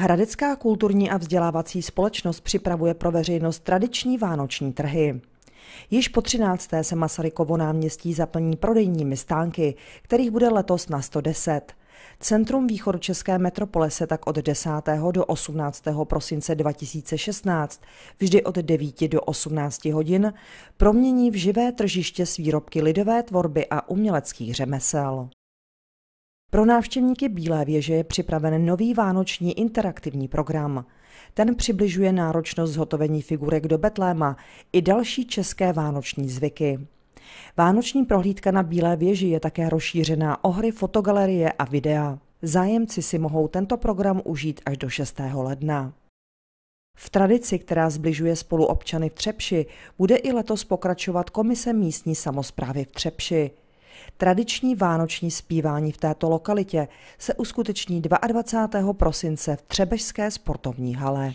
Hradecká kulturní a vzdělávací společnost připravuje pro veřejnost tradiční vánoční trhy. Již po 13. se Masarykovo náměstí zaplní prodejními stánky, kterých bude letos na 110. Centrum východočeské metropole se tak od 10. do 18. prosince 2016, vždy od 9 do 18 hodin, promění v živé tržiště s výrobky lidové tvorby a uměleckých řemesel. Pro návštěvníky Bílé věže je připraven nový vánoční interaktivní program. Ten přibližuje náročnost zhotovení figurek do Betléma i další české vánoční zvyky. Vánoční prohlídka na Bílé věži je také rozšířená o hry, fotogalerie a videa. Zájemci si mohou tento program užít až do 6. ledna. V tradici, která zbližuje spoluobčany v Třepši, bude i letos pokračovat Komise místní samozprávy v Třepši. Tradiční vánoční zpívání v této lokalitě se uskuteční 22. prosince v Třebežské sportovní hale.